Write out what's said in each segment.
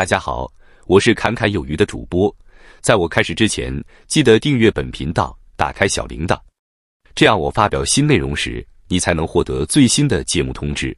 大家好，我是侃侃有余的主播。在我开始之前，记得订阅本频道，打开小铃铛，这样我发表新内容时，你才能获得最新的节目通知。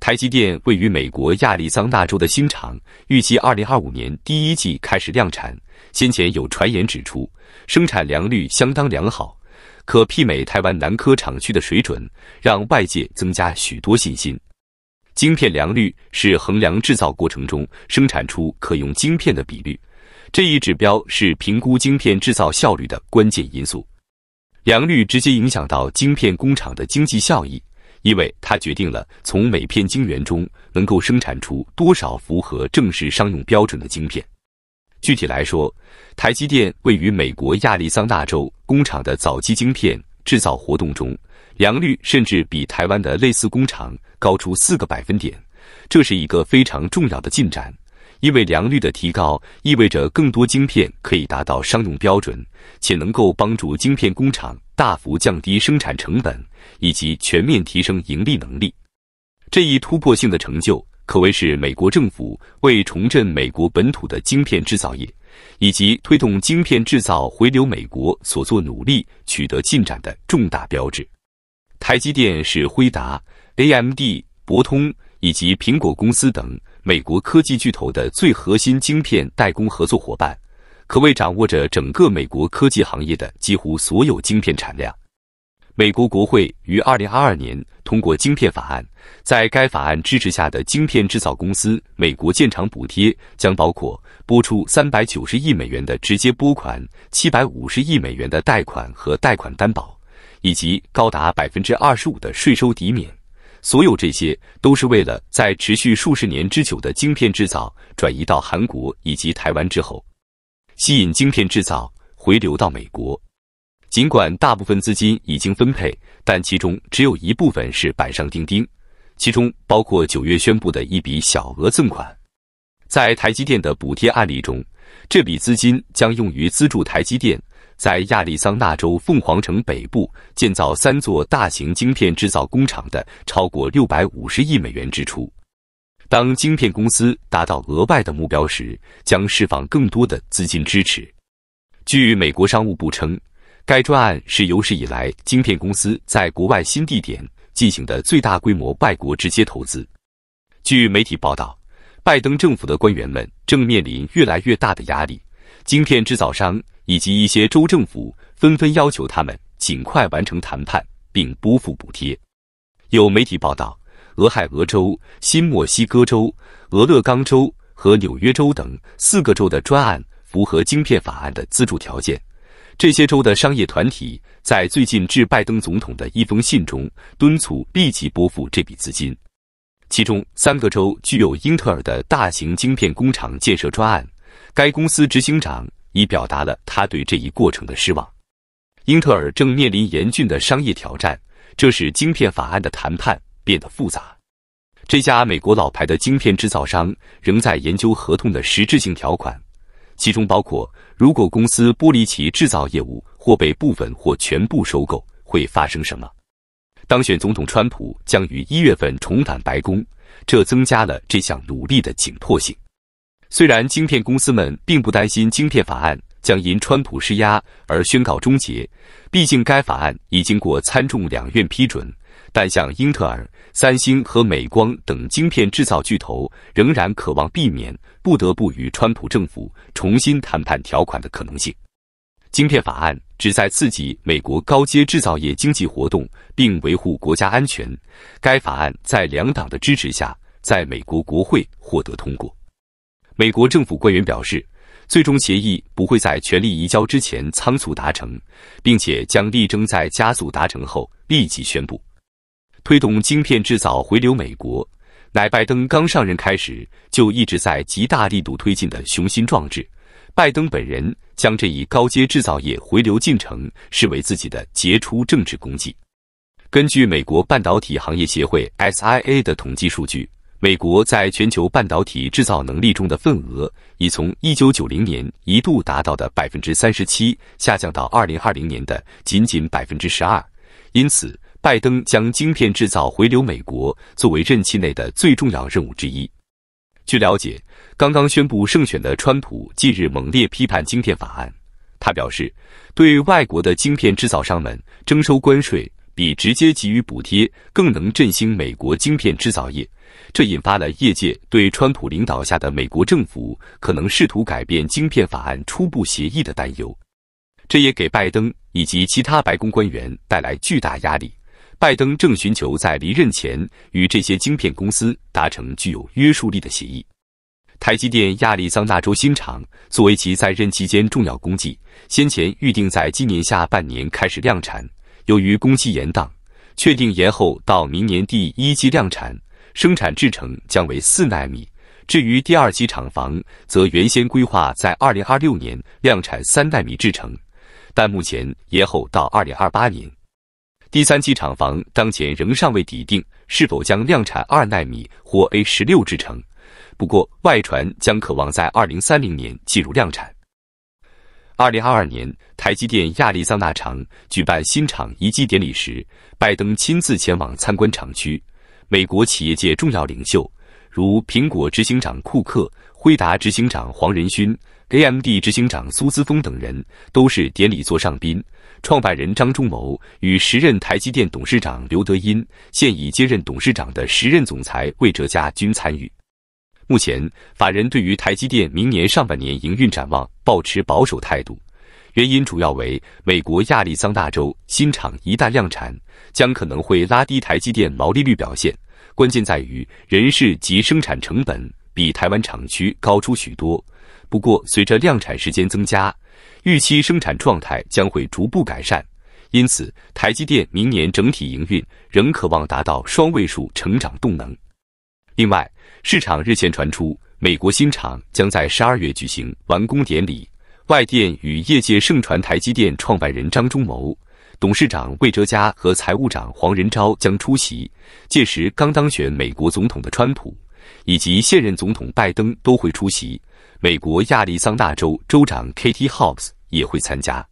台积电位于美国亚利桑那州的新厂，预计二零二五年第一季开始量产。先前有传言指出，生产良率相当良好，可媲美台湾南科厂区的水准，让外界增加许多信心。晶片良率是衡量制造过程中生产出可用晶片的比率，这一指标是评估晶片制造效率的关键因素。良率直接影响到晶片工厂的经济效益，因为它决定了从每片晶圆中能够生产出多少符合正式商用标准的晶片。具体来说，台积电位于美国亚利桑那州工厂的早期晶片制造活动中。良率甚至比台湾的类似工厂高出四个百分点，这是一个非常重要的进展。因为良率的提高意味着更多晶片可以达到商用标准，且能够帮助晶片工厂大幅降低生产成本以及全面提升盈利能力。这一突破性的成就，可谓是美国政府为重振美国本土的晶片制造业，以及推动晶片制造回流美国所做努力取得进展的重大标志。台积电是辉达、AMD、博通以及苹果公司等美国科技巨头的最核心晶片代工合作伙伴，可谓掌握着整个美国科技行业的几乎所有晶片产量。美国国会于二零二二年通过晶片法案，在该法案支持下的晶片制造公司美国建厂补贴将包括拨出三百九十亿美元的直接拨款、七百五十亿美元的贷款和贷款担保。以及高达百分之二十五的税收抵免，所有这些都是为了在持续数十年之久的晶片制造转移到韩国以及台湾之后，吸引晶片制造回流到美国。尽管大部分资金已经分配，但其中只有一部分是板上钉钉，其中包括九月宣布的一笔小额赠款。在台积电的补贴案例中，这笔资金将用于资助台积电。在亚利桑那州凤凰城北部建造三座大型晶片制造工厂的超过六百五十亿美元支出。当晶片公司达到额外的目标时，将释放更多的资金支持。据美国商务部称，该专案是有史以来晶片公司在国外新地点进行的最大规模外国直接投资。据媒体报道，拜登政府的官员们正面临越来越大的压力，晶片制造商。以及一些州政府纷纷要求他们尽快完成谈判并拨付补贴。有媒体报道，俄亥俄州、新墨西哥州、俄勒冈州和纽约州等四个州的专案符合晶片法案的资助条件。这些州的商业团体在最近致拜登总统的一封信中敦促立即拨付这笔资金。其中三个州具有英特尔的大型晶片工厂建设专案，该公司执行长。以表达了他对这一过程的失望。英特尔正面临严峻的商业挑战，这使晶片法案的谈判变得复杂。这家美国老牌的晶片制造商仍在研究合同的实质性条款，其中包括如果公司剥离其制造业务或被部分或全部收购会发生什么。当选总统川普将于一月份重返白宫，这增加了这项努力的紧迫性。虽然晶片公司们并不担心晶片法案将因川普施压而宣告终结，毕竟该法案已经过参众两院批准，但像英特尔、三星和美光等晶片制造巨头仍然渴望避免不得不与川普政府重新谈判条款的可能性。晶片法案旨在刺激美国高阶制造业经济活动，并维护国家安全。该法案在两党的支持下，在美国国会获得通过。美国政府官员表示，最终协议不会在权力移交之前仓促达成，并且将力争在加速达成后立即宣布，推动晶片制造回流美国，乃拜登刚上任开始就一直在极大力度推进的雄心壮志。拜登本人将这一高阶制造业回流进程视为自己的杰出政治功绩。根据美国半导体行业协会 SIA 的统计数据。美国在全球半导体制造能力中的份额已从1990年一度达到的37%下降到2020年的仅仅12%，因此，拜登将晶片制造回流美国作为任期内的最重要任务之一。据了解，刚刚宣布胜选的川普近日猛烈批判晶片法案，他表示，对外国的晶片制造商们征收关税。比直接给予补贴更能振兴美国晶片制造业，这引发了业界对川普领导下的美国政府可能试图改变晶片法案初步协议的担忧。这也给拜登以及其他白宫官员带来巨大压力。拜登正寻求在离任前与这些晶片公司达成具有约束力的协议。台积电亚利桑那州新厂作为其在任期间重要功绩，先前预定在今年下半年开始量产。由于工期延宕，确定延后到明年第一期量产，生产制程将为四纳米。至于第二期厂房，则原先规划在二零二六年量产三纳米制程，但目前延后到二零二八年。第三期厂房当前仍尚未定，是否将量产二纳米或 A 十六制程？不过外传将渴望在二零三零年进入量产。二零二二年，台积电亚利桑那厂举办新厂移机典礼时，拜登亲自前往参观厂区。美国企业界重要领袖，如苹果执行长库克、辉达执行长黄仁勋、AMD 执行长苏姿峰等人，都是典礼座上宾。创办人张忠谋与时任台积电董事长刘德音，现已接任董事长的时任总裁魏哲家均参与。目前，法人对于台积电明年上半年营运展望保持保守态度，原因主要为美国亚利桑那州新厂一旦量产，将可能会拉低台积电毛利率表现。关键在于人事及生产成本比台湾厂区高出许多。不过，随着量产时间增加，预期生产状态将会逐步改善。因此，台积电明年整体营运仍渴望达到双位数成长动能。另外，市场日前传出，美国新厂将在十二月举行完工典礼，外电与业界盛传，台积电创办人张忠谋、董事长魏哲嘉和财务长黄仁昭将出席，届时刚当选美国总统的川普以及现任总统拜登都会出席，美国亚利桑那州州长 k a t i e Hobbs 也会参加。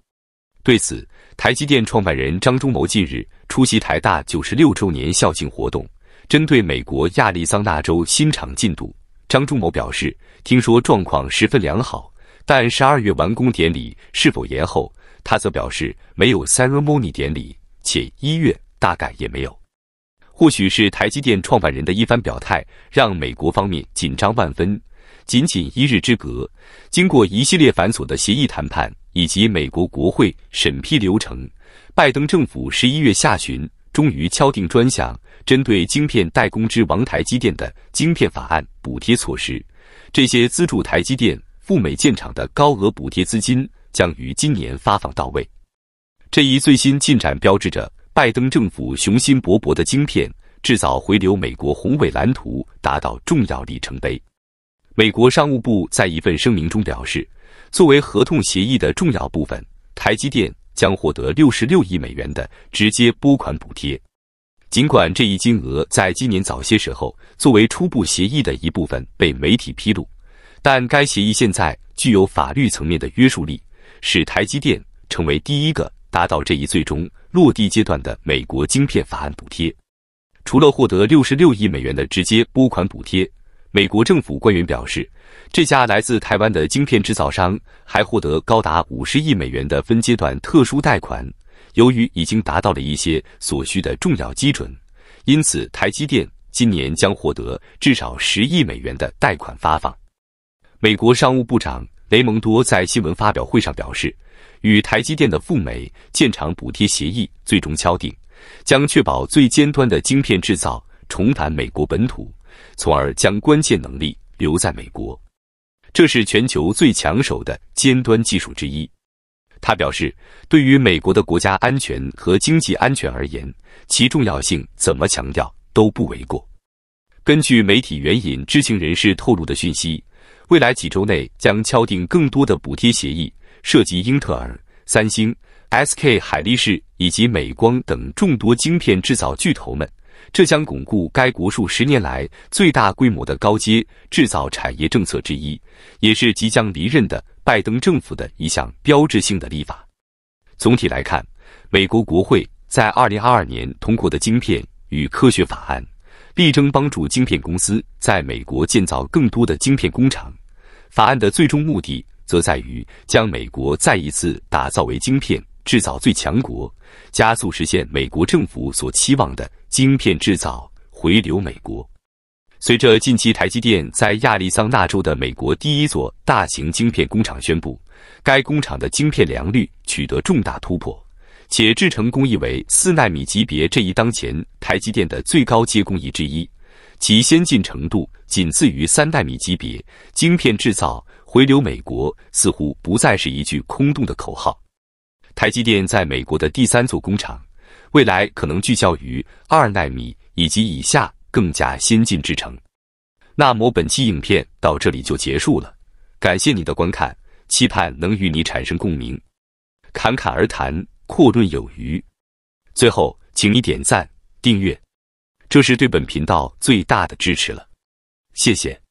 对此，台积电创办人张忠谋近日出席台大九十六周年校庆活动。针对美国亚利桑那州新厂进度，张忠谋表示，听说状况十分良好，但十二月完工典礼是否延后，他则表示没有 ceremony 典礼，且一月大概也没有。或许是台积电创办人的一番表态，让美国方面紧张万分。仅仅一日之隔，经过一系列繁琐的协议谈判以及美国国会审批流程，拜登政府十一月下旬。终于敲定专项针对晶片代工之王台积电的晶片法案补贴措施，这些资助台积电赴美建厂的高额补贴资金将于今年发放到位。这一最新进展标志着拜登政府雄心勃勃的晶片制造回流美国宏伟蓝图达到重要里程碑。美国商务部在一份声明中表示，作为合同协议的重要部分，台积电。将获得六十六亿美元的直接拨款补贴。尽管这一金额在今年早些时候作为初步协议的一部分被媒体披露，但该协议现在具有法律层面的约束力，使台积电成为第一个达到这一最终落地阶段的美国晶片法案补贴。除了获得六十六亿美元的直接拨款补贴，美国政府官员表示，这家来自台湾的晶片制造商还获得高达五十亿美元的分阶段特殊贷款。由于已经达到了一些所需的重要基准，因此台积电今年将获得至少十亿美元的贷款发放。美国商务部长雷蒙多在新闻发表会上表示，与台积电的赴美建厂补贴协议最终敲定，将确保最尖端的晶片制造重返美国本土。从而将关键能力留在美国，这是全球最抢手的尖端技术之一。他表示，对于美国的国家安全和经济安全而言，其重要性怎么强调都不为过。根据媒体援引知情人士透露的讯息，未来几周内将敲定更多的补贴协议，涉及英特尔、三星、SK 海力士以及美光等众多晶片制造巨头们。这将巩固该国数十年来最大规模的高阶制造产业政策之一，也是即将离任的拜登政府的一项标志性的立法。总体来看，美国国会在2022年通过的晶片与科学法案，力争帮助晶片公司在美国建造更多的晶片工厂。法案的最终目的则在于将美国再一次打造为晶片。制造最强国，加速实现美国政府所期望的晶片制造回流美国。随着近期台积电在亚利桑那州的美国第一座大型晶片工厂宣布，该工厂的晶片良率取得重大突破，且制程工艺为四纳米级别，这一当前台积电的最高阶工艺之一，其先进程度仅次于三纳米级别。晶片制造回流美国，似乎不再是一句空洞的口号。台积电在美国的第三座工厂，未来可能聚焦于二纳米以及以下更加先进制程。那么本期影片到这里就结束了，感谢你的观看，期盼能与你产生共鸣。侃侃而谈，阔论有余。最后，请你点赞、订阅，这是对本频道最大的支持了。谢谢。